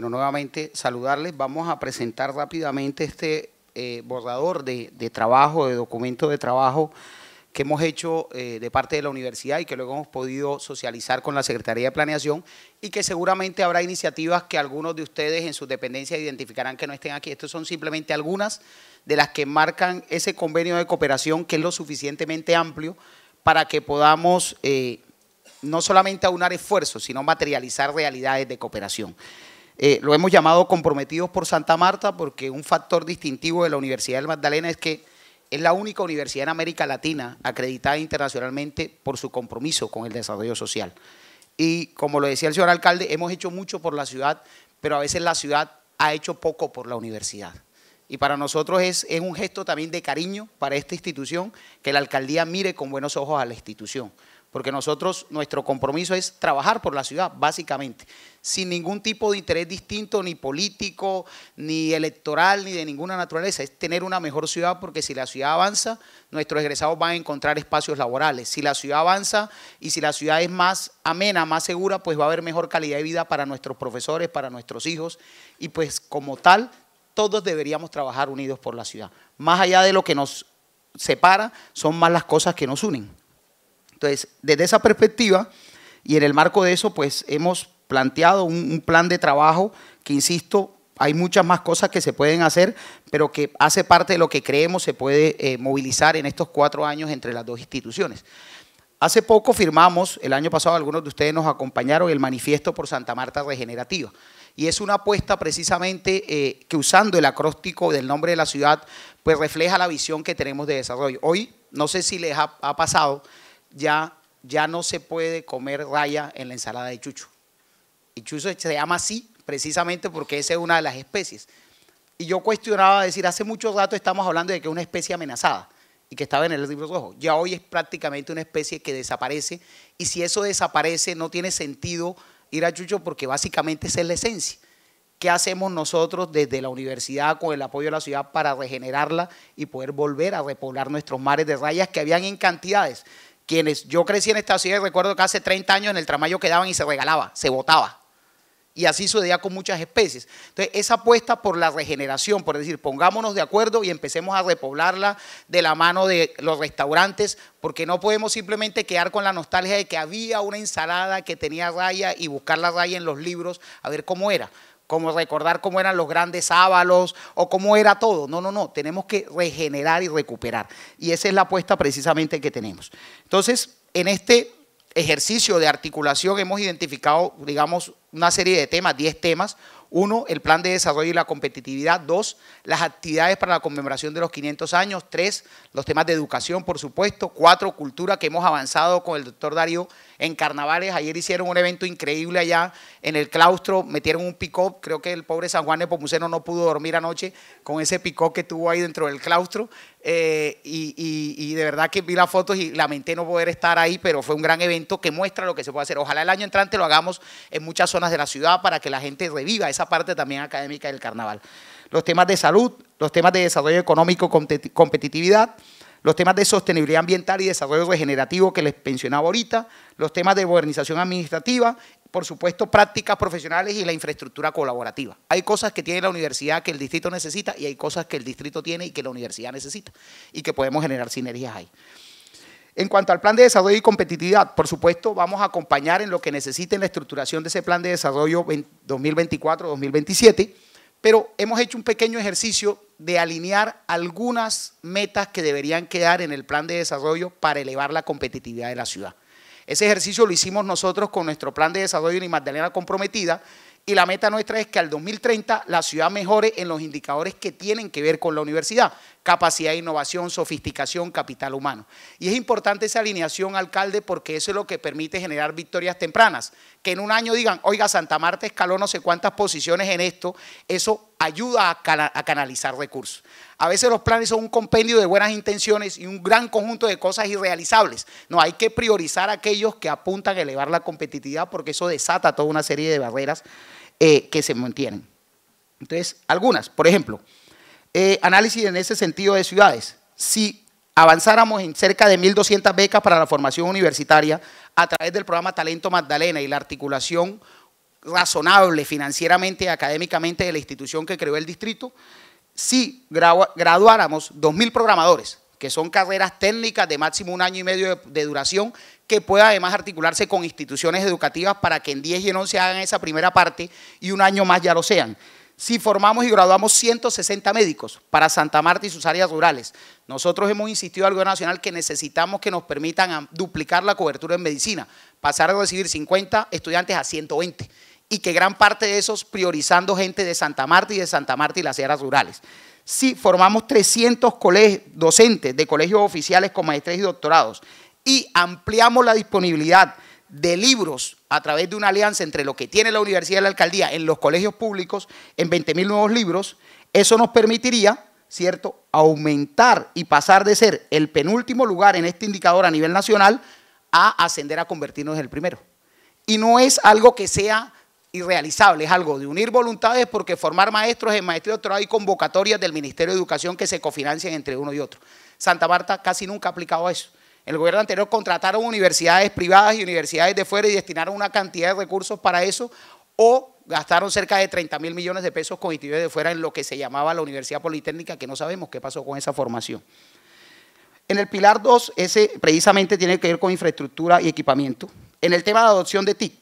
Bueno, nuevamente saludarles. Vamos a presentar rápidamente este eh, borrador de, trabajo, de documento de trabajo que hemos hecho eh, de parte de la universidad y que luego hemos podido socializar con la Secretaría de Planeación y que seguramente habrá iniciativas que algunos de ustedes en sus dependencias identificarán que no estén aquí. Estas son simplemente algunas de las que marcan ese convenio de cooperación que es lo suficientemente amplio para que podamos eh, no solamente aunar esfuerzos, sino materializar realidades de cooperación. Eh, lo hemos llamado comprometidos por Santa Marta porque un factor distintivo de la Universidad del Magdalena es que es la única universidad en América Latina acreditada internacionalmente por su compromiso con el desarrollo social. Y como lo decía el señor alcalde, hemos hecho mucho por la ciudad, pero a veces la ciudad ha hecho poco por la universidad. Y para nosotros es un gesto también de cariño para esta institución, que la alcaldía mire con buenos ojos a la institución porque nosotros, nuestro compromiso es trabajar por la ciudad, básicamente, sin ningún tipo de interés distinto, ni político, ni electoral, ni de ninguna naturaleza, es tener una mejor ciudad, porque si la ciudad avanza, nuestros egresados van a encontrar espacios laborales, si la ciudad avanza y si la ciudad es más amena, más segura, pues va a haber mejor calidad de vida para nuestros profesores, para nuestros hijos, y pues como tal, todos deberíamos trabajar unidos por la ciudad. Más allá de lo que nos separa, son más las cosas que nos unen. Entonces, desde esa perspectiva y en el marco de eso, pues hemos planteado un, plan de trabajo que, insisto, hay muchas más cosas que se pueden hacer, pero que hace parte de lo que creemos se puede eh, movilizar en estos cuatro años entre las dos instituciones. Hace poco firmamos, el año pasado algunos de ustedes nos acompañaron, el manifiesto por Santa Marta Regenerativa. Y es una apuesta precisamente eh, que usando el acróstico del nombre de la ciudad, pues refleja la visión que tenemos de desarrollo. Hoy, no sé si les ha pasado, ya, ya no se puede comer raya en la ensalada de chucho. Y chucho se llama así precisamente porque esa es una de las especies. Y yo cuestionaba decir, hace mucho rato estamos hablando de que es una especie amenazada y que estaba en el libro rojo. Ya hoy es prácticamente una especie que desaparece y si eso desaparece no tiene sentido ir a Chucho porque básicamente es la esencia. ¿Qué hacemos nosotros desde la universidad con el apoyo de la ciudad para regenerarla y poder volver a repoblar nuestros mares de rayas que habían en cantidades? yo crecí en esta ciudad, recuerdo que hace 30 años en el tramallo quedaban y se regalaba, se botaba. Y así sucedía con muchas especies. Entonces, esa apuesta por la regeneración, por decir, pongámonos de acuerdo y empecemos a repoblarla de la mano de los restaurantes, porque no podemos simplemente quedar con la nostalgia de que había una ensalada que tenía raya y buscar la raya en los libros a ver cómo era como recordar cómo eran los grandes ábalos o cómo era todo. No, no, no, tenemos que regenerar y recuperar. Y esa es la apuesta precisamente que tenemos. Entonces, en este ejercicio de articulación hemos identificado, digamos, una serie de temas, 10 temas. Uno, el plan de desarrollo y la competitividad. Dos, las actividades para la conmemoración de los 500 años. Tres, los temas de educación, por supuesto. Cuatro, cultura, que hemos avanzado con el doctor Darío en carnavales. Ayer hicieron un evento increíble allá en el claustro, metieron un pick Creo que el pobre San Juan de Pomuceno no pudo dormir anoche con ese pick que tuvo ahí dentro del claustro. Eh, y, y, de verdad que vi las fotos y lamenté no poder estar ahí, pero fue un gran evento que muestra lo que se puede hacer. Ojalá el año entrante lo hagamos en muchas zonas de la ciudad para que la gente reviva esa parte también académica del carnaval. Los temas de salud, los temas de desarrollo económico, competitividad los temas de sostenibilidad ambiental y desarrollo regenerativo que les mencionaba ahorita, los temas de modernización administrativa, por supuesto, prácticas profesionales y la infraestructura colaborativa. Hay cosas que tiene la universidad que el distrito necesita y hay cosas que el distrito tiene y que la universidad necesita y que podemos generar sinergias ahí. En cuanto al plan de desarrollo y competitividad, por supuesto, vamos a acompañar en lo que necesiten la estructuración de ese plan de desarrollo 2024-2027, pero hemos hecho un pequeño ejercicio de alinear algunas metas que deberían quedar en el plan de desarrollo para elevar la competitividad de la ciudad. Ese ejercicio lo hicimos nosotros con nuestro plan de desarrollo de Magdalena Comprometida y la meta nuestra es que al 2030 la ciudad mejore en los indicadores que tienen que ver con la universidad, capacidad de innovación, sofisticación, capital humano. Y es importante esa alineación, alcalde, porque eso es lo que permite generar victorias tempranas. Que en un año digan, oiga, Santa Marta escaló no sé cuántas posiciones en esto, eso ayuda a, canalizar recursos. A veces los planes son un compendio de buenas intenciones y un gran conjunto de cosas irrealizables. No, hay que priorizar aquellos que apuntan a elevar la competitividad porque eso desata toda una serie de barreras eh, que se mantienen. Entonces, algunas, por ejemplo, eh, análisis en ese sentido de ciudades. Si avanzáramos en cerca de 1.200 becas para la formación universitaria a través del programa Talento Magdalena y la articulación razonable financieramente y académicamente de la institución que creó el distrito, si graduáramos 2.000 programadores, que son carreras técnicas de máximo un año y medio de, duración, que pueda además articularse con instituciones educativas para que en 10 y en 11 hagan esa primera parte y un año más ya lo sean si formamos y graduamos 160 médicos para Santa Marta y sus áreas rurales. Nosotros hemos insistido al Gobierno Nacional que necesitamos que nos permitan duplicar la cobertura en medicina, pasar a recibir 50 estudiantes a 120 y que gran parte de esos priorizando gente de Santa Marta y de Santa Marta y las áreas rurales. Si formamos 300 docentes de colegios oficiales con maestres y doctorados y ampliamos la disponibilidad de libros a través de una alianza entre lo que tiene la universidad y la alcaldía en los colegios públicos, en 20 mil nuevos libros, eso nos permitiría, ¿cierto?, aumentar y pasar de ser el penúltimo lugar en este indicador a nivel nacional a ascender a convertirnos en el primero. Y no es algo que sea irrealizable, es algo de unir voluntades porque formar maestros en maestría doctorado hay convocatorias del Ministerio de Educación que se cofinancian entre uno y otro. Santa Marta casi nunca ha aplicado eso. El gobierno anterior contrataron universidades privadas y universidades de fuera y destinaron una cantidad de recursos para eso o gastaron cerca de 30 mil millones de pesos con instituciones de fuera en lo que se llamaba la Universidad Politécnica, que no sabemos qué pasó con esa formación. En el pilar 2, ese precisamente tiene que ver con infraestructura y equipamiento. En el tema de adopción de TIC,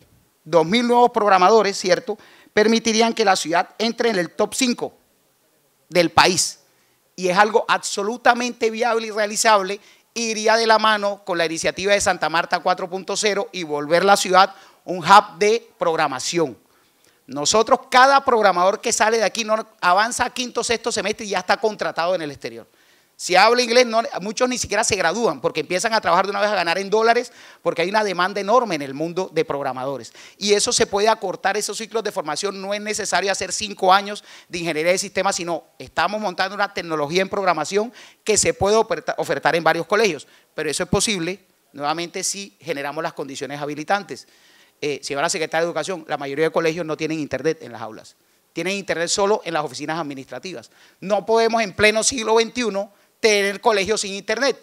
mil nuevos programadores, ¿cierto?, permitirían que la ciudad entre en el top 5 del país. Y es algo absolutamente viable y realizable iría de la mano con la iniciativa de Santa Marta 4.0 y volver la ciudad un hub de programación. Nosotros, cada programador que sale de aquí, no avanza a quinto, sexto semestre y ya está contratado en el exterior. Si habla inglés, muchos ni siquiera se gradúan porque empiezan a trabajar de una vez a ganar en dólares porque hay una demanda enorme en el mundo de programadores. Y eso se puede acortar, esos ciclos de formación. No es necesario hacer cinco años de ingeniería de sistemas, sino estamos montando una tecnología en programación que se puede ofertar en varios colegios. Pero eso es posible, nuevamente, si generamos las condiciones habilitantes. Eh, si Eh, la Secretaría de Educación, la mayoría de colegios no tienen internet en las aulas. Tienen internet solo en las oficinas administrativas. No podemos en pleno siglo XXI tener colegios sin internet.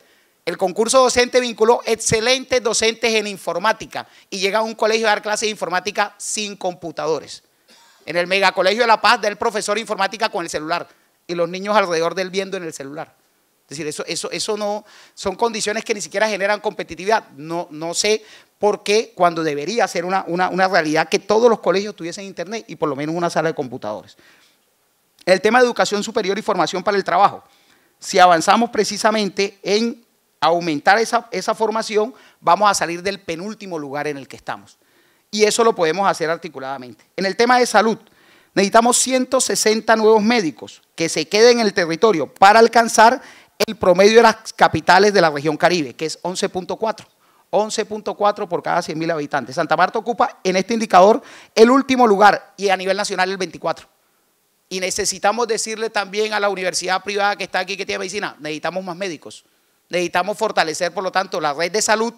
El concurso docente vinculó excelentes docentes en informática y llega a un colegio a dar clases de informática sin computadores. En el megacolegio de La Paz da el profesor informática con el celular y los niños alrededor del viendo en el celular. Es decir, eso, eso, eso no son condiciones que ni siquiera generan competitividad. No, no sé por qué cuando debería ser una, una, una realidad que todos los colegios tuviesen internet y por lo menos una sala de computadores. El tema de educación superior y formación para el trabajo si avanzamos precisamente en aumentar esa, esa, formación, vamos a salir del penúltimo lugar en el que estamos. Y eso lo podemos hacer articuladamente. En el tema de salud, necesitamos 160 nuevos médicos que se queden en el territorio para alcanzar el promedio de las capitales de la región Caribe, que es 11.4. 11.4 por cada 100.000 habitantes. Santa Marta ocupa en este indicador el último lugar y a nivel nacional el 24. Y necesitamos decirle también a la universidad privada que está aquí, que tiene medicina, necesitamos más médicos. Necesitamos fortalecer, por lo tanto, la red de salud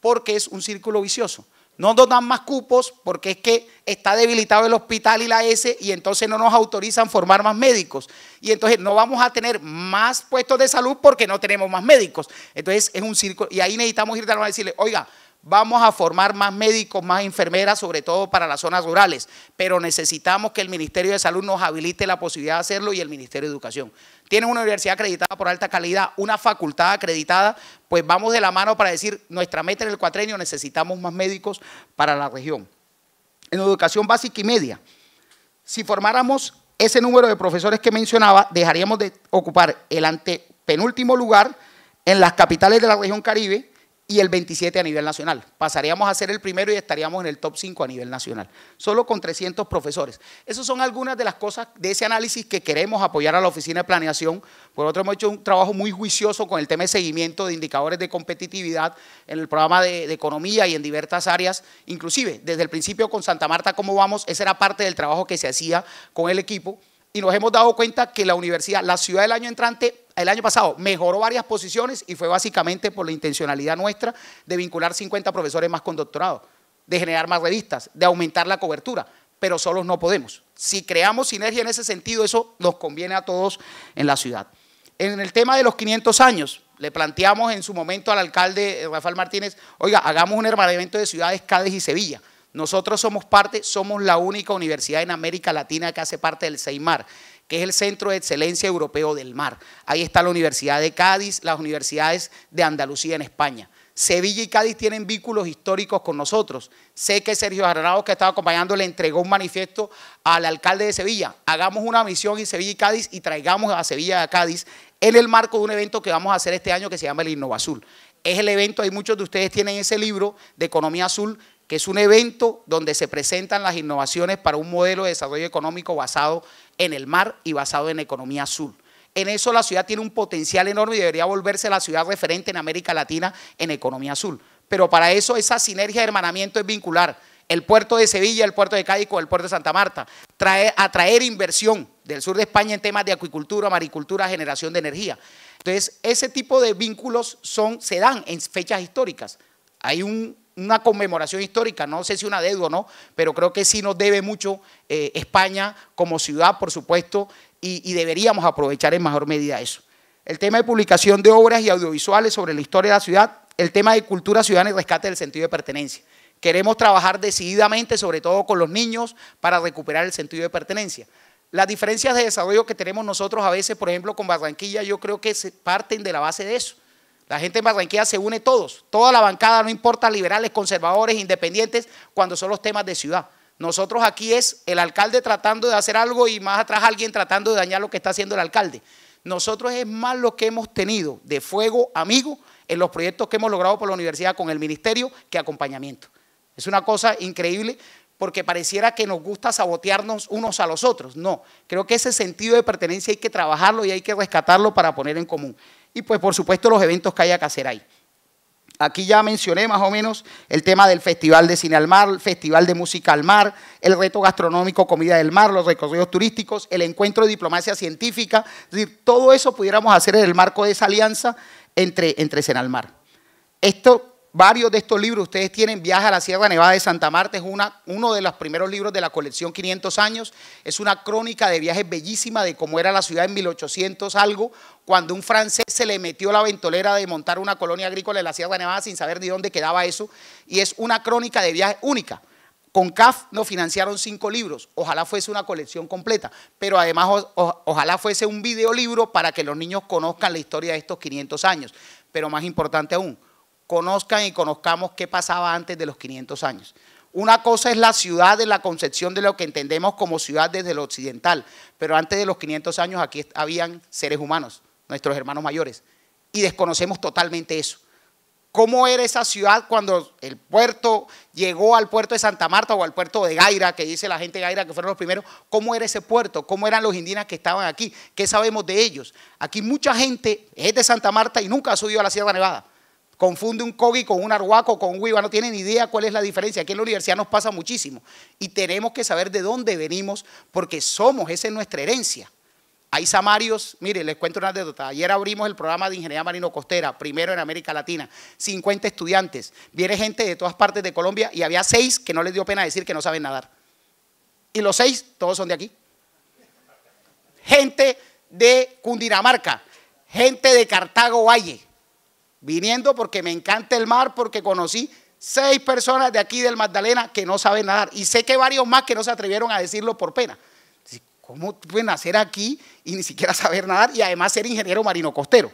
porque es un círculo vicioso. No nos dan más cupos porque es que está debilitado el hospital y la S y entonces no nos autorizan formar más médicos. Y entonces no vamos a tener más puestos de salud porque no tenemos más médicos. Entonces es un círculo y ahí necesitamos ir de a decirle, oiga, vamos a formar más médicos, más enfermeras, sobre todo para las zonas rurales, pero necesitamos que el Ministerio de Salud nos habilite la posibilidad de hacerlo y el Ministerio de Educación. Tienen una universidad acreditada por alta calidad, una facultad acreditada, pues vamos de la mano para decir, nuestra meta en el cuatrenio necesitamos más médicos para la región. En educación básica y media, si formáramos ese número de profesores que mencionaba, dejaríamos de ocupar el antepenúltimo lugar en las capitales de la región Caribe, y el 27 a nivel nacional. Pasaríamos a ser el primero y estaríamos en el top 5 a nivel nacional, solo con 300 profesores. Esas son algunas de las cosas de ese análisis que queremos apoyar a la Oficina de Planeación. Por otro, hemos hecho un trabajo muy juicioso con el tema de seguimiento de indicadores de competitividad en el programa de, economía y en diversas áreas. Inclusive, desde el principio con Santa Marta, ¿cómo vamos? Esa era parte del trabajo que se hacía con el equipo. Y nos hemos dado cuenta que la universidad, la ciudad del año entrante, el año pasado mejoró varias posiciones y fue básicamente por la intencionalidad nuestra de vincular 50 profesores más con doctorado, de generar más revistas, de aumentar la cobertura, pero solos no podemos. Si creamos sinergia en ese sentido, eso nos conviene a todos en la ciudad. En el tema de los 500 años, le planteamos en su momento al alcalde eh, Rafael Martínez, oiga, hagamos un hermanamiento de ciudades Cádiz y Sevilla. Nosotros somos parte, somos la única universidad en América Latina que hace parte del Seimar que es el Centro de Excelencia Europeo del Mar. Ahí está la Universidad de Cádiz, las universidades de Andalucía en España. Sevilla y Cádiz tienen vínculos históricos con nosotros. Sé que Sergio Arnau, que estaba acompañando, le entregó un manifiesto al alcalde de Sevilla. Hagamos una misión en Sevilla y Cádiz y traigamos a Sevilla a Cádiz en el marco de un evento que vamos a hacer este año que se llama el Innova Azul. Es el evento, hay muchos de ustedes tienen ese libro de Economía Azul, que es un evento donde se presentan las innovaciones para un modelo de desarrollo económico basado en en el mar y basado en economía azul. En eso la ciudad tiene un potencial enorme y debería volverse la ciudad referente en América Latina en economía azul. Pero para eso esa sinergia de hermanamiento es vincular el puerto de Sevilla, el puerto de Cádiz con el puerto de Santa Marta, trae atraer inversión del sur de España en temas de acuicultura, maricultura, generación de energía. Entonces, ese tipo de vínculos son, se dan en fechas históricas. Hay un una conmemoración histórica, no sé si una deuda o no, pero creo que sí nos debe mucho eh, España como ciudad, por supuesto, y, deberíamos aprovechar en mayor medida eso. El tema de publicación de obras y audiovisuales sobre la historia de la ciudad, el tema de cultura ciudadana y rescate del sentido de pertenencia. Queremos trabajar decididamente, sobre todo con los niños, para recuperar el sentido de pertenencia. Las diferencias de desarrollo que tenemos nosotros a veces, por ejemplo, con Barranquilla, yo creo que se parten de la base de eso. La gente en Barranquilla se une todos, toda la bancada, no importa liberales, conservadores, independientes, cuando son los temas de ciudad. Nosotros aquí es el alcalde tratando de hacer algo y más atrás alguien tratando de dañar lo que está haciendo el alcalde. Nosotros es más lo que hemos tenido de fuego amigo en los proyectos que hemos logrado por la universidad con el ministerio que acompañamiento. Es una cosa increíble porque pareciera que nos gusta sabotearnos unos a los otros. No, creo que ese sentido de pertenencia hay que trabajarlo y hay que rescatarlo para poner en común y pues por supuesto los eventos que haya que hacer ahí. Aquí ya mencioné más o menos el tema del Festival de Cine al Mar, el Festival de Música al Mar, el reto gastronómico Comida del Mar, los recorridos turísticos, el encuentro de diplomacia científica. todo eso pudiéramos hacer en el marco de esa alianza entre, entre Senalmar. Esto varios de estos libros. Ustedes tienen Viaje a la Sierra Nevada de Santa Marta, es una, uno de los primeros libros de la colección 500 años. Es una crónica de viajes bellísima de cómo era la ciudad en 1800 algo, cuando un francés se le metió la ventolera de montar una colonia agrícola en la Sierra Nevada sin saber ni dónde quedaba eso. Y es una crónica de viaje única. Con CAF nos financiaron cinco libros, ojalá fuese una colección completa, pero además ojalá fuese un videolibro para que los niños conozcan la historia de estos 500 años. Pero más importante aún, conozcan y conozcamos qué pasaba antes de los 500 años. Una cosa es la ciudad de la concepción de lo que entendemos como ciudad desde lo occidental, pero antes de los 500 años aquí habían seres humanos, nuestros hermanos mayores, y desconocemos totalmente eso. ¿Cómo era esa ciudad cuando el puerto llegó al puerto de Santa Marta o al puerto de Gaira, que dice la gente de Gaira que fueron los primeros? ¿Cómo era ese puerto? ¿Cómo eran los indígenas que estaban aquí? ¿Qué sabemos de ellos? Aquí mucha gente es de Santa Marta y nunca ha subido a la Sierra Nevada confunde un cogi con un arhuaco, con un wiva, no ni idea cuál es la diferencia. Aquí en la universidad nos pasa muchísimo y tenemos que saber de dónde venimos porque somos, esa es nuestra herencia. Hay samarios, mire, les cuento una anécdota. Ayer abrimos el programa de ingeniería marino costera, primero en América Latina, 50 estudiantes. Viene gente de todas partes de Colombia y había seis que no les dio pena decir que no saben nadar. Y los seis, todos son de aquí. Gente de Cundinamarca, gente de Cartago Valle, viniendo porque me encanta el mar, porque conocí seis personas de aquí del Magdalena que no saben nadar. Y sé que varios más que no se atrevieron a decirlo por pena. ¿Cómo pueden nacer aquí y ni siquiera saber nadar y además ser ingeniero marino costero?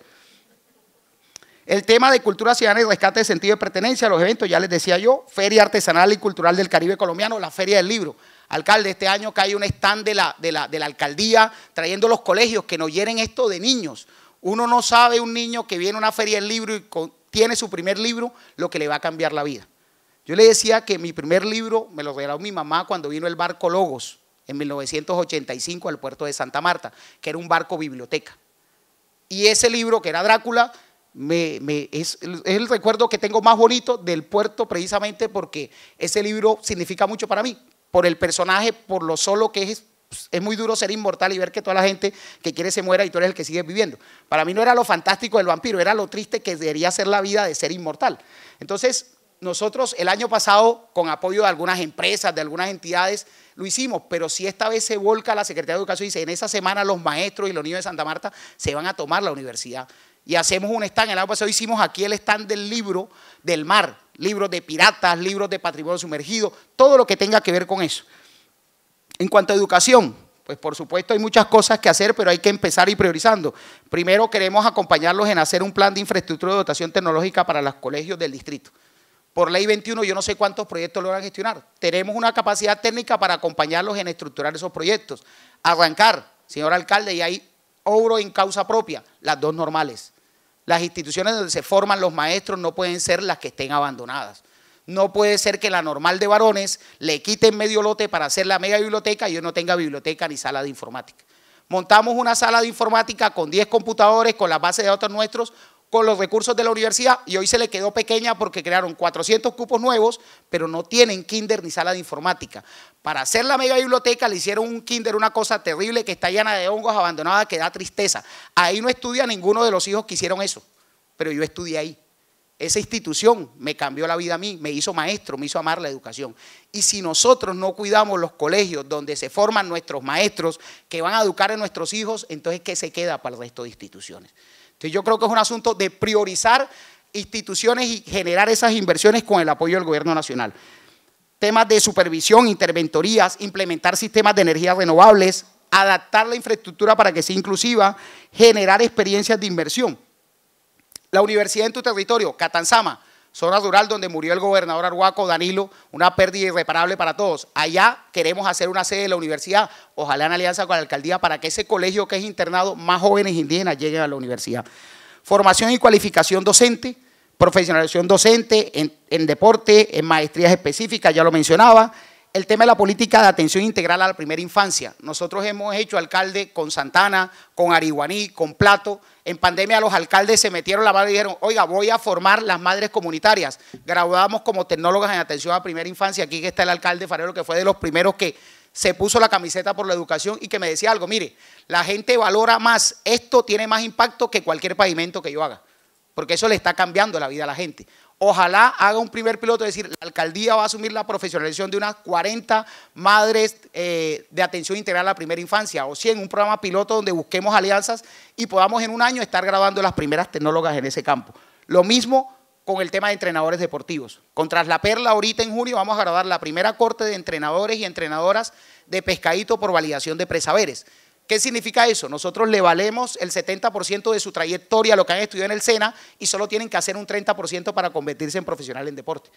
El tema de cultura ciudadana y rescate de sentido de pertenencia a los eventos, ya les decía yo, Feria Artesanal y Cultural del Caribe Colombiano, la Feria del Libro. Alcalde, este año cae un stand de la, de la, de la alcaldía trayendo los colegios que nos hieren esto de niños. Uno no sabe un niño que viene a una feria del libro y tiene su primer libro lo que le va a cambiar la vida. Yo le decía que mi primer libro me lo regaló mi mamá cuando vino el barco Logos en 1985 al puerto de Santa Marta, que era un barco biblioteca. Y ese libro, que era Drácula, me, es, el recuerdo que tengo más bonito del puerto precisamente porque ese libro significa mucho para mí, por el personaje, por lo solo que es pues, es muy duro ser inmortal y ver que toda la gente que quiere se muera y tú eres el que sigue viviendo. Para mí no era lo fantástico del vampiro, era lo triste que debería ser la vida de ser inmortal. Entonces, nosotros el año pasado, con apoyo de algunas empresas, de algunas entidades, lo hicimos, pero si esta vez se volca la Secretaría de Educación y dice, en esa semana los maestros y los niños de Santa Marta se van a tomar la universidad. Y hacemos un stand, el año pasado hicimos aquí el stand del libro del mar, libros de piratas, libros de patrimonio sumergido, todo lo que tenga que ver con eso. En cuanto a educación, pues por supuesto hay muchas cosas que hacer, pero hay que empezar y priorizando. Primero queremos acompañarlos en hacer un plan de infraestructura de dotación tecnológica para los colegios del distrito. Por ley 21 yo no sé cuántos proyectos logran gestionar. Tenemos una capacidad técnica para acompañarlos en estructurar esos proyectos. Arrancar, señor alcalde, y ahí obro en causa propia, las dos normales. Las instituciones donde se forman los maestros no pueden ser las que estén abandonadas. No puede ser que la normal de varones le quiten medio lote para hacer la mega biblioteca y yo no tenga biblioteca ni sala de informática. Montamos una sala de informática con 10 computadores, con las bases de datos nuestros, con los recursos de la universidad y hoy se le quedó pequeña porque crearon 400 cupos nuevos, pero no tienen kinder ni sala de informática. Para hacer la mega biblioteca le hicieron un kinder, una cosa terrible que está llena de hongos, abandonada, que da tristeza. Ahí no estudia ninguno de los hijos que hicieron eso, pero yo estudié ahí. Esa institución me cambió la vida a mí, me hizo maestro, me hizo amar la educación. Y si nosotros no cuidamos los colegios donde se forman nuestros maestros que van a educar a nuestros hijos, entonces ¿qué se queda para el resto de instituciones? Entonces yo creo que es un asunto de priorizar instituciones y generar esas inversiones con el apoyo del gobierno nacional. Temas de supervisión, interventorías, implementar sistemas de energías renovables, adaptar la infraestructura para que sea inclusiva, generar experiencias de inversión. La universidad en tu territorio, Catanzama, zona rural donde murió el gobernador Arhuaco Danilo, una pérdida irreparable para todos. Allá queremos hacer una sede de la universidad, ojalá en alianza con la alcaldía, para que ese colegio que es internado, más jóvenes indígenas lleguen a la universidad. Formación y cualificación docente, profesionalización docente en deporte, en maestrías específicas, ya lo mencionaba, el tema de la política de atención integral a la primera infancia. Nosotros hemos hecho alcalde con Santana, con Arihuaní, con Plato. En pandemia los alcaldes se metieron la mano y dijeron, oiga, voy a formar las madres comunitarias. Graduamos como tecnólogas en atención a primera infancia. Aquí está el alcalde Farero, que fue de los primeros que se puso la camiseta por la educación y que me decía algo, mire, la gente valora más, esto tiene más impacto que cualquier pavimento que yo haga, porque eso le está cambiando la vida a la gente. Ojalá haga un primer piloto, es decir, la alcaldía va a asumir la profesionalización de unas 40 madres eh, de atención integral a la primera infancia, o 100, un programa piloto donde busquemos alianzas y podamos en un año estar grabando las primeras tecnólogas en ese campo. Lo mismo con el tema de entrenadores deportivos. Con Tras la Perla, ahorita en junio vamos a grabar la primera corte de entrenadores y entrenadoras de pescadito por validación de presaberes. ¿Qué significa eso? Nosotros le valemos el 70% de su trayectoria, lo que han estudiado en el SENA, y solo tienen que hacer un 30% para convertirse en profesional en deporte.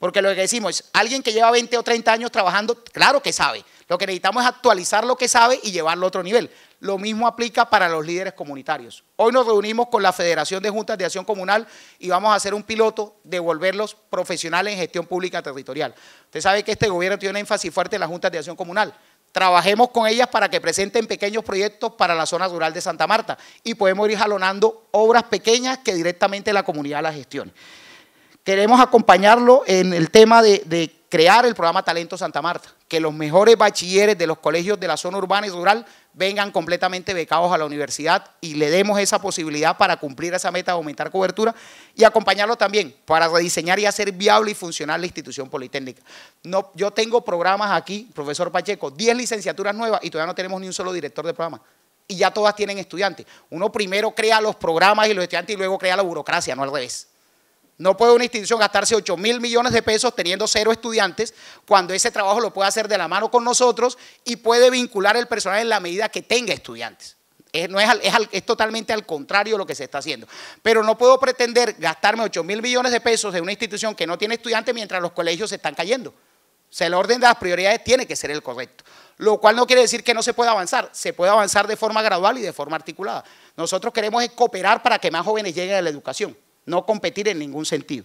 Porque lo que decimos es, alguien que lleva 20 o 30 años trabajando, claro que sabe. Lo que necesitamos es actualizar lo que sabe y llevarlo a otro nivel. Lo mismo aplica para los líderes comunitarios. Hoy nos reunimos con la Federación de Juntas de Acción Comunal y vamos a hacer un piloto de volverlos profesionales en gestión pública territorial. Usted sabe que este gobierno tiene un énfasis fuerte en las juntas de acción comunal. Trabajemos con ellas para que presenten pequeños proyectos para la zona rural de Santa Marta y podemos ir jalonando obras pequeñas que directamente la comunidad las gestione. Queremos acompañarlo en el tema de, de crear el programa Talento Santa Marta, que los mejores bachilleres de los colegios de la zona urbana y rural vengan completamente becados a la universidad y le demos esa posibilidad para cumplir esa meta de aumentar cobertura y acompañarlo también para rediseñar y hacer viable y funcional la institución politécnica. No, yo tengo programas aquí, profesor Pacheco, 10 licenciaturas nuevas y todavía no tenemos ni un solo director de programa. Y ya todas tienen estudiantes. Uno primero crea los programas y los estudiantes y luego crea la burocracia, no al revés. No puede una institución gastarse 8 mil millones de pesos teniendo cero estudiantes cuando ese trabajo lo puede hacer de la mano con nosotros y puede vincular el personal en la medida que tenga estudiantes. Es, no es, totalmente al contrario lo que se está haciendo. Pero no puedo pretender gastarme 8 mil millones de pesos en una institución que no tiene estudiantes mientras los colegios se están cayendo. O sea, el orden de las prioridades tiene que ser el correcto. Lo cual no quiere decir que no se pueda avanzar. Se puede avanzar de forma gradual y de forma articulada. Nosotros queremos cooperar para que más jóvenes lleguen a la educación no competir en ningún sentido.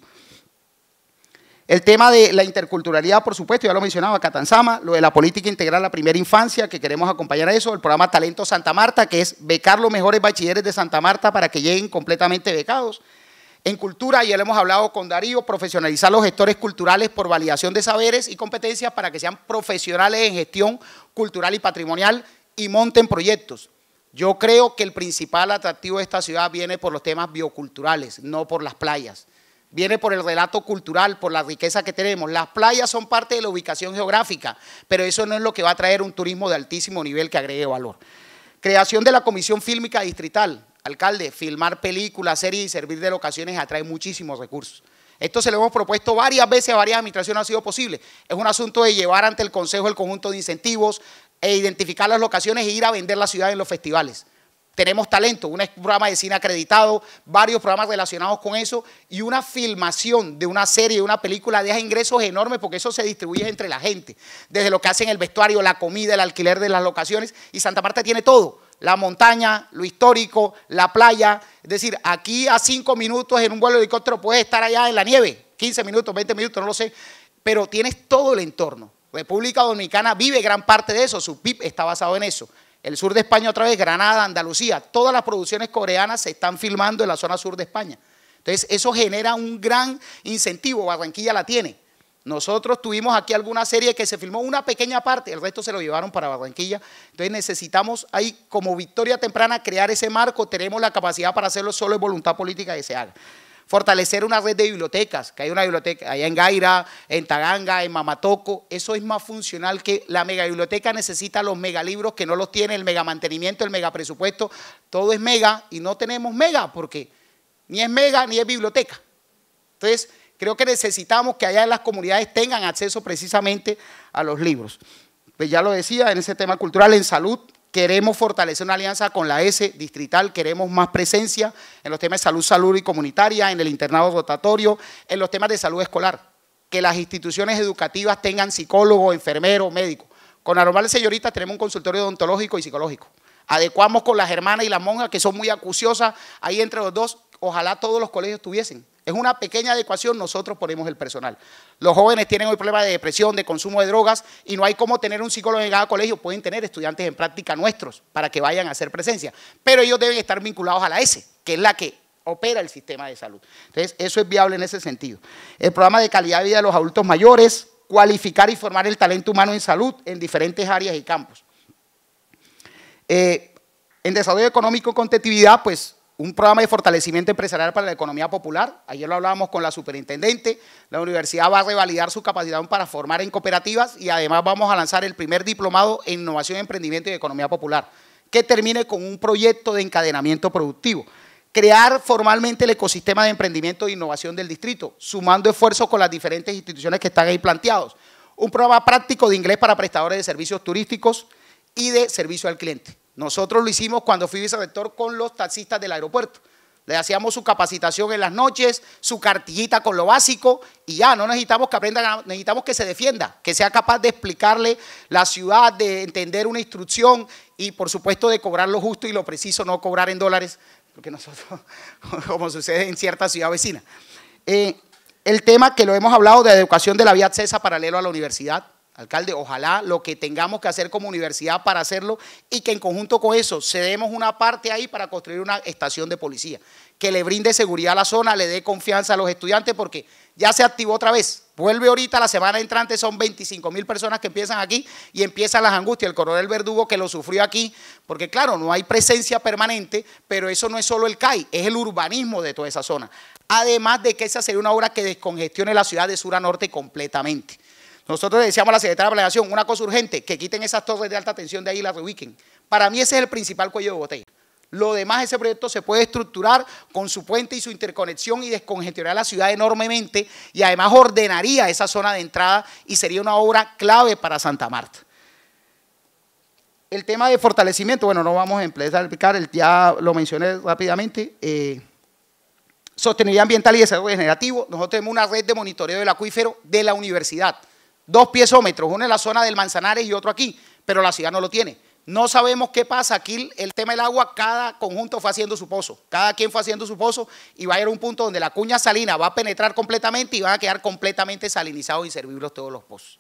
El tema de la interculturalidad, por supuesto, ya lo mencionaba Catanzama, lo de la política integral a la primera infancia, que queremos acompañar a eso, el programa Talento Santa Marta, que es becar los mejores bachilleres de Santa Marta para que lleguen completamente becados. En cultura, ya lo hemos hablado con Darío, profesionalizar los gestores culturales por validación de saberes y competencias para que sean profesionales en gestión cultural y patrimonial y monten proyectos. Yo creo que el principal atractivo de esta ciudad viene por los temas bioculturales, no por las playas. Viene por el relato cultural, por la riqueza que tenemos. Las playas son parte de la ubicación geográfica, pero eso no es lo que va a traer un turismo de altísimo nivel que agregue valor. Creación de la Comisión Fílmica Distrital. Alcalde, filmar películas, series y servir de locaciones atrae muchísimos recursos. Esto se lo hemos propuesto varias veces a varias administraciones, ha sido posible. Es un asunto de llevar ante el Consejo el conjunto de incentivos, e identificar las locaciones e ir a vender la ciudad en los festivales. Tenemos talento, un programa de cine acreditado, varios programas relacionados con eso y una filmación de una serie, de una película deja ingresos enormes porque eso se distribuye entre la gente, desde lo que hacen el vestuario, la comida, el alquiler de las locaciones y Santa Marta tiene todo, la montaña, lo histórico, la playa, es decir, aquí a cinco minutos en un vuelo de helicóptero puedes estar allá en la nieve, 15 minutos, 20 minutos, no lo sé, pero tienes todo el entorno. República Dominicana vive gran parte de eso, su PIB está basado en eso. El sur de España otra vez, Granada, Andalucía, todas las producciones coreanas se están filmando en la zona sur de España. Entonces, eso genera un gran incentivo, Barranquilla la tiene. Nosotros tuvimos aquí alguna serie que se filmó una pequeña parte, el resto se lo llevaron para Barranquilla. Entonces necesitamos ahí como victoria temprana crear ese marco, tenemos la capacidad para hacerlo, solo es voluntad política que se haga. Fortalecer una red de bibliotecas, que hay una biblioteca allá en Gaira, en Taganga, en Mamatoco. Eso es más funcional que la mega biblioteca necesita los megalibros que no los tiene, el mega mantenimiento, el mega presupuesto. Todo es mega y no tenemos mega porque ni es mega ni es biblioteca. Entonces, creo que necesitamos que allá en las comunidades tengan acceso precisamente a los libros. Pues ya lo decía, en ese tema cultural, en salud, Queremos fortalecer una alianza con la S distrital, queremos más presencia en los temas de salud, salud y comunitaria, en el internado rotatorio, en los temas de salud escolar. Que las instituciones educativas tengan psicólogo, enfermero, médico. Con normal Señoritas tenemos un consultorio odontológico y psicológico. Adecuamos con las hermanas y las monjas que son muy acuciosas ahí entre los dos. Ojalá todos los colegios tuviesen. Es una pequeña adecuación, nosotros ponemos el personal. Los jóvenes tienen hoy problemas de depresión, de consumo de drogas y no hay cómo tener un psicólogo en cada colegio. Pueden tener estudiantes en práctica nuestros para que vayan a hacer presencia, pero ellos deben estar vinculados a la S, que es la que opera el sistema de salud. Entonces, eso es viable en ese sentido. El programa de calidad de vida de los adultos mayores, cualificar y formar el talento humano en salud en diferentes áreas y campos. Eh, en desarrollo económico y competitividad, pues un programa de fortalecimiento empresarial para la economía popular. Ayer lo hablábamos con la superintendente. La universidad va a revalidar su capacidad para formar en cooperativas y además vamos a lanzar el primer diplomado en innovación, emprendimiento y economía popular, que termine con un proyecto de encadenamiento productivo. Crear formalmente el ecosistema de emprendimiento e innovación del distrito, sumando esfuerzos con las diferentes instituciones que están ahí planteados. Un programa práctico de inglés para prestadores de servicios turísticos y de servicio al cliente. Nosotros lo hicimos cuando fui vicerector con los taxistas del aeropuerto. Le hacíamos su capacitación en las noches, su cartillita con lo básico y ya, no necesitamos que aprenda, necesitamos que se defienda, que sea capaz de explicarle la ciudad, de entender una instrucción y por supuesto de cobrar lo justo y lo preciso, no cobrar en dólares, porque nosotros, como sucede en cierta ciudad vecina. Eh, el tema que lo hemos hablado de educación de la vía accesa paralelo a la universidad, Alcalde, ojalá lo que tengamos que hacer como universidad para hacerlo y que en conjunto con eso cedemos una parte ahí para construir una estación de policía, que le brinde seguridad a la zona, le dé confianza a los estudiantes porque ya se activó otra vez. Vuelve ahorita, la semana entrante son 25 mil personas que empiezan aquí y empiezan las angustias. El coronel Verdugo que lo sufrió aquí, porque claro, no hay presencia permanente, pero eso no es solo el CAI, es el urbanismo de toda esa zona. Además de que esa sería una obra que descongestione la ciudad de sur a norte completamente nosotros decíamos a la secretaria de Planeación una cosa urgente, que quiten esas torres de alta tensión de ahí y las reubiquen. Para mí ese es el principal cuello de botella. Lo demás, ese proyecto se puede estructurar con su puente y su interconexión y descongestionar la ciudad enormemente y además ordenaría esa zona de entrada y sería una obra clave para Santa Marta. El tema de fortalecimiento, bueno, no vamos a empezar a explicar, ya lo mencioné rápidamente. Eh, sostenibilidad ambiental y desarrollo generativo. Nosotros tenemos una red de monitoreo del acuífero de la universidad. Dos piezómetros, uno en la zona del Manzanares y otro aquí, pero la ciudad no lo tiene. No sabemos qué pasa. Aquí el tema del agua, cada conjunto fue haciendo su pozo. Cada quien fue haciendo su pozo y va a ir a un punto donde la cuña salina va a penetrar completamente y van a quedar completamente salinizados y servibles todos los pozos.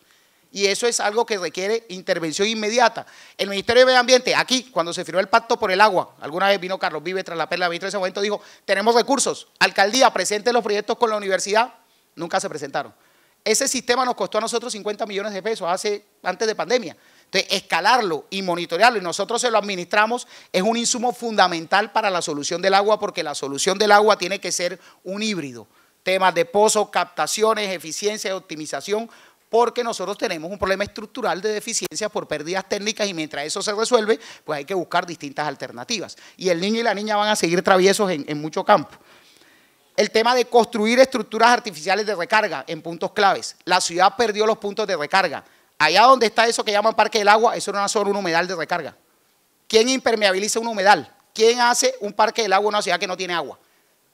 Y eso es algo que requiere intervención inmediata. El Ministerio de Medio Ambiente, aquí, cuando se firmó el pacto por el agua, alguna vez vino Carlos Vive tras la perla, ministro ese momento dijo, tenemos recursos. Alcaldía, presente los proyectos con la universidad. Nunca se presentaron ese sistema nos costó a nosotros 50 millones de pesos hace, antes de pandemia. Entonces, escalarlo y monitorearlo y nosotros se lo administramos es un insumo fundamental para la solución del agua porque la solución del agua tiene que ser un híbrido. Temas de pozos, captaciones, eficiencia optimización, porque nosotros tenemos un problema estructural de deficiencia por pérdidas técnicas y mientras eso se resuelve, pues hay que buscar distintas alternativas. Y el niño y la niña van a seguir traviesos en, en mucho campo el tema de construir estructuras artificiales de recarga en puntos claves. La ciudad perdió los puntos de recarga. Allá donde está eso que llaman Parque del Agua, eso no es solo un humedal de recarga. ¿Quién impermeabiliza un humedal? ¿Quién hace un Parque del Agua en una ciudad que no tiene agua?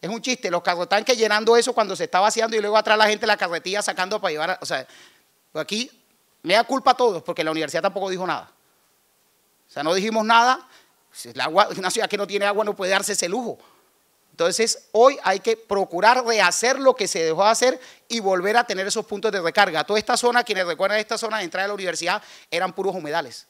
Es un chiste, los carrotanques llenando eso cuando se está vaciando y luego atrás la gente la carretilla sacando para llevar, o sea, pues aquí me da culpa a todos porque la universidad tampoco dijo nada. O sea, no dijimos nada, el agua, una ciudad que no tiene agua no puede darse ese lujo. Entonces, hoy hay que procurar rehacer lo que se dejó de hacer y volver a tener esos puntos de recarga. Toda esta zona, quienes recuerdan esta zona de entrada de la universidad, eran puros humedales.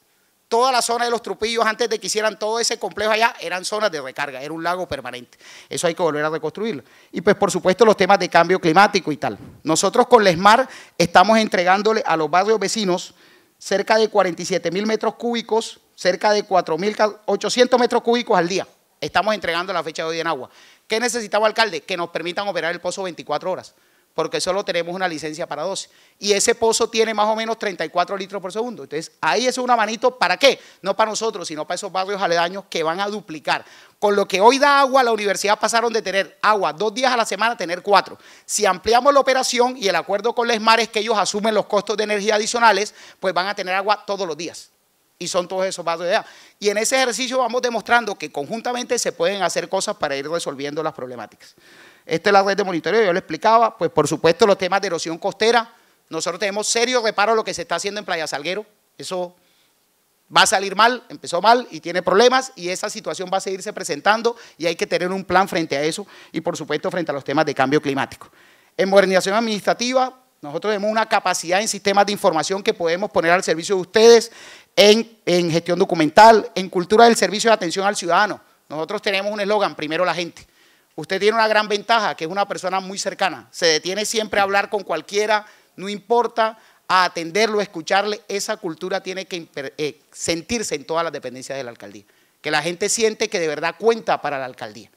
Toda la zona de los Trupillos, antes de que hicieran todo ese complejo allá, eran zonas de recarga, era un lago permanente. Eso hay que volver a reconstruirlo. Y pues, por supuesto, los temas de cambio climático y tal. Nosotros con Lesmar estamos entregándole a los barrios vecinos cerca de 47 mil metros cúbicos, cerca de 4.800 metros cúbicos al día. Estamos entregando la fecha de hoy en agua. ¿Qué necesitaba, alcalde? Que nos permitan operar el pozo 24 horas, porque solo tenemos una licencia para 12. Y ese pozo tiene más o menos 34 litros por segundo. Entonces, ahí es un manito ¿para qué? No para nosotros, sino para esos barrios aledaños que van a duplicar. Con lo que hoy da agua, la universidad pasaron de tener agua dos días a la semana a tener cuatro. Si ampliamos la operación y el acuerdo con les es que ellos asumen los costos de energía adicionales, pues van a tener agua todos los días y son todos esos vasos de edad. Y en ese ejercicio vamos demostrando que conjuntamente se pueden hacer cosas para ir resolviendo las problemáticas. Esta es la red de monitoreo, yo lo explicaba, pues por supuesto los temas de erosión costera, nosotros tenemos serio reparo a lo que se está haciendo en Playa Salguero, eso va a salir mal, empezó mal y tiene problemas y esa situación va a seguirse presentando y hay que tener un plan frente a eso y por supuesto frente a los temas de cambio climático. En modernización administrativa, nosotros tenemos una capacidad en sistemas de información que podemos poner al servicio de ustedes en, gestión documental, en cultura del servicio de atención al ciudadano. Nosotros tenemos un eslogan, primero la gente. Usted tiene una gran ventaja, que es una persona muy cercana. Se detiene siempre a hablar con cualquiera, no importa, a atenderlo, a escucharle. Esa cultura tiene que eh, sentirse en todas las dependencias de la alcaldía. Que la gente siente que de verdad cuenta para la alcaldía.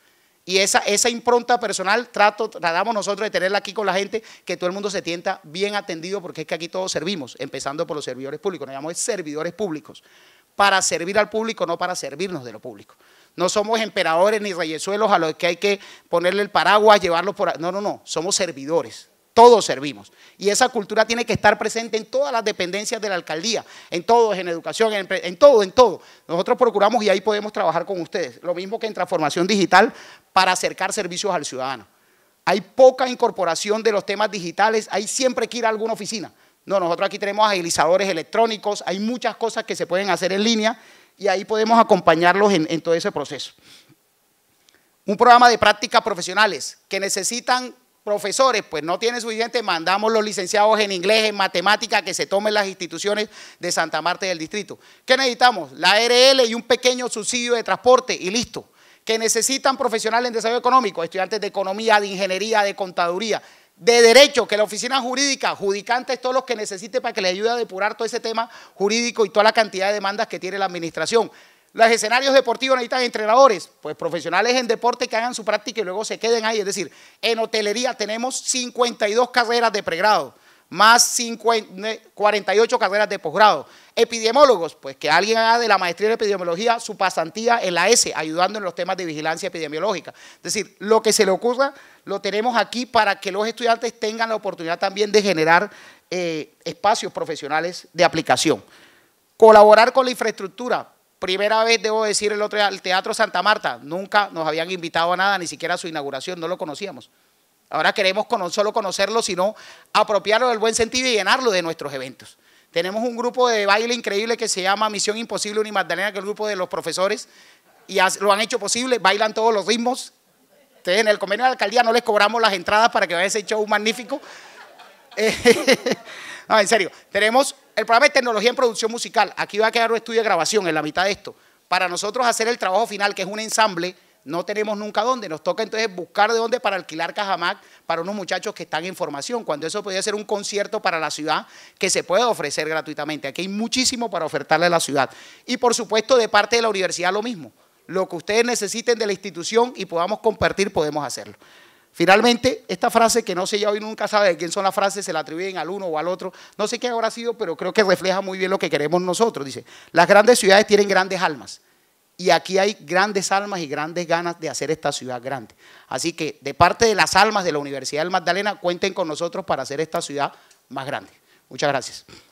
Y esa, esa impronta personal trato, tratamos nosotros de tenerla aquí con la gente, que todo el mundo se tienta bien atendido, porque es que aquí todos servimos, empezando por los servidores públicos, nos llamamos servidores públicos, para servir al público, no para servirnos de lo público. No somos emperadores ni reyesuelos a los que hay que ponerle el paraguas, llevarlos por... No, no, no, somos servidores. Todos servimos. Y esa cultura tiene que estar presente en todas las dependencias de la alcaldía, en todos, en educación, en, todo, en todo. Nosotros procuramos y ahí podemos trabajar con ustedes. Lo mismo que en transformación digital para acercar servicios al ciudadano. Hay poca incorporación de los temas digitales, hay siempre que ir a alguna oficina. No, nosotros aquí tenemos agilizadores electrónicos, hay muchas cosas que se pueden hacer en línea y ahí podemos acompañarlos en todo ese proceso. Un programa de prácticas profesionales que necesitan profesores pues no tienen suficiente, mandamos los licenciados en inglés, en matemática que se tomen las instituciones de Santa Marta y del distrito. ¿Qué necesitamos? La RL y un pequeño subsidio de transporte y listo. Que necesitan profesionales en desarrollo económico, estudiantes de economía, de ingeniería, de contaduría, de derecho, que la oficina jurídica, judicantes todo lo que necesite para que le ayude a depurar todo ese tema jurídico y toda la cantidad de demandas que tiene la administración. Los escenarios deportivos necesitan entrenadores, pues profesionales en deporte que hagan su práctica y luego se queden ahí. Es decir, en hotelería tenemos 52 carreras de pregrado, más 48 carreras de posgrado. Epidemiólogos, pues que alguien haga de la maestría en epidemiología su pasantía en la S, ayudando en los temas de vigilancia epidemiológica. Es decir, lo que se le ocurra lo tenemos aquí para que los estudiantes tengan la oportunidad también de generar eh, espacios profesionales de aplicación. Colaborar con la infraestructura, Primera vez, debo decir, el otro día, al Teatro Santa Marta. Nunca nos habían invitado a nada, ni siquiera a su inauguración, no lo conocíamos. Ahora queremos no solo conocerlo, sino apropiarlo del buen sentido y llenarlo de nuestros eventos. Tenemos un grupo de baile increíble que se llama Misión Imposible Unimagdalena, que es el grupo de los profesores, y lo han hecho posible, bailan todos los ritmos. en el convenio de la alcaldía no les cobramos las entradas para que vaya ese un magnífico, no, en serio, tenemos el programa de tecnología en producción musical. Aquí va a quedar un estudio de grabación en la mitad de esto. Para nosotros hacer el trabajo final, que es un ensamble, no tenemos nunca dónde. Nos toca entonces buscar de dónde para alquilar Cajamac para unos muchachos que están en formación, cuando eso podría ser un concierto para la ciudad que se puede ofrecer gratuitamente. Aquí hay muchísimo para ofertarle a la ciudad. Y por supuesto, de parte de la universidad lo mismo. Lo que ustedes necesiten de la institución y podamos compartir, podemos hacerlo. Finalmente, esta frase que no sé ya hoy nunca sabe de quién son las frases, se la atribuyen al uno o al otro, no sé qué habrá sido, pero creo que refleja muy bien lo que queremos nosotros. Dice, las grandes ciudades tienen grandes almas. Y aquí hay grandes almas y grandes ganas de hacer esta ciudad grande. Así que de parte de las almas de la Universidad del Magdalena, cuenten con nosotros para hacer esta ciudad más grande. Muchas gracias.